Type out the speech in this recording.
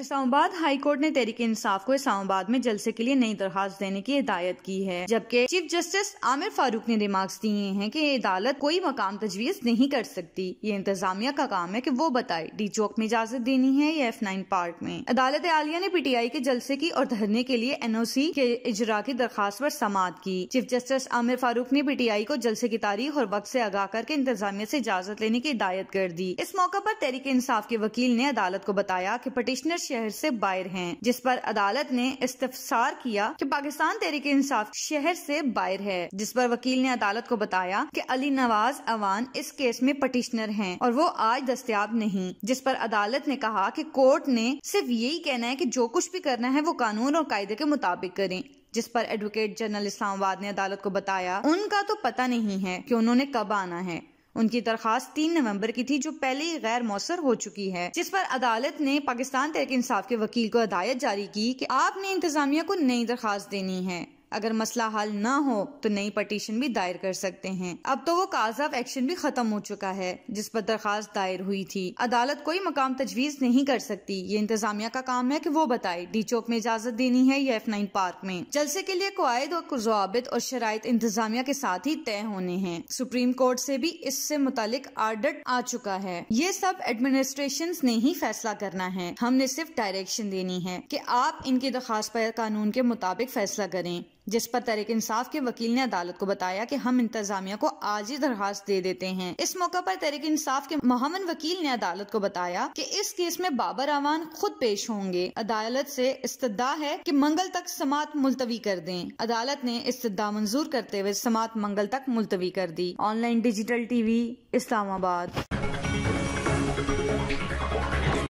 Islamabad high court ने तहरीक इंसाफ को इस्लामाबाद में जलसे के लिए नई दरखास्त देने की हिदायत की है जबकि चीफ जस्टिस आमिर फारूक ने रिमार्क्स दिए हैं कि अदालत कोई मकाम तजवीज़ नहीं कर सकती ये इंतजामिया का काम है कि वो बताए डी चौक में इजाजत देनी है या एफ नाइन पार्क में अदालत आलिया ने पीटीआई के जलसे की और धरने के लिए एन ओ सी के इजरा की दरखास्त आरोप समात की चीफ जस्टिस आमिर फारूक ने आई को जलसे की तारीख और वक्त ऐसी आगाह करके इंतजामिया ऐसी इजाजत लेने की हिदायत कर दी इस मौका आरोप तहरीक इंसाफ के वकील ने अदालत को बताया की पटिशनर शहर से बाहर हैं जिस पर अदालत ने इस्तफसार किया कि पाकिस्तान तहरीक इंसाफ शहर से बाहर है जिस पर वकील ने अदालत को बताया कि अली नवाज अवान इस केस में पटिशनर हैं और वो आज दस्तियाब नहीं जिस पर अदालत ने कहा कि कोर्ट ने सिर्फ यही कहना है कि जो कुछ भी करना है वो कानून और कायदे के मुताबिक करें जिस पर एडवोकेट जनरल इस्लामाबाद ने अदालत को बताया उनका तो पता नहीं है कि उन्होंने कब आना है उनकी दरखास्त तीन नवम्बर की थी जो पहले ही गैर मौसर हो चुकी है जिस पर अदालत ने पाकिस्तान तहरीक इंसाफ के वकील को हदायत जारी की आपने इंतजामिया को नई दरखास्त देनी है अगर मसला हल न हो तो नई पटिशन भी दायर कर सकते हैं अब तो वो काज ऑफ एक्शन भी खत्म हो चुका है जिस पर दरखास्त दायर हुई थी अदालत कोई मकाम तजवीज नहीं कर सकती ये इंतजामिया का काम है की वो बताए डी चौक में इजाजत देनी है या एफ नाइन पार्क में जलसे के लिए कवायद और जवाबित और शराय इंतजामिया के साथ ही तय होने हैं सुप्रीम कोर्ट ऐसी भी इससे मुतल आर्डर आ चुका है ये सब एडमिनिस्ट्रेशन ने ही फैसला करना है हमने सिर्फ डायरेक्शन देनी है की आप इनकी दरखास्त पर कानून के मुताबिक फैसला करें जिस पर तहरीक इंसाफ के वकील ने अदालत को बताया कि हम इंतजामिया को आज ही दरखास्त दे देते हैं इस मौके पर तरीके इंसाफ के मोहम्मद वकील ने अदालत को बताया कि इस केस में बाबर आवान खुद पेश होंगे अदालत से इस्तदा है कि मंगल तक समात मुलतवी कर दें अदालत ने इस्तदा मंजूर करते हुए समात मंगल तक मुलतवी कर दी ऑनलाइन डिजिटल टीवी इस्लामाबाद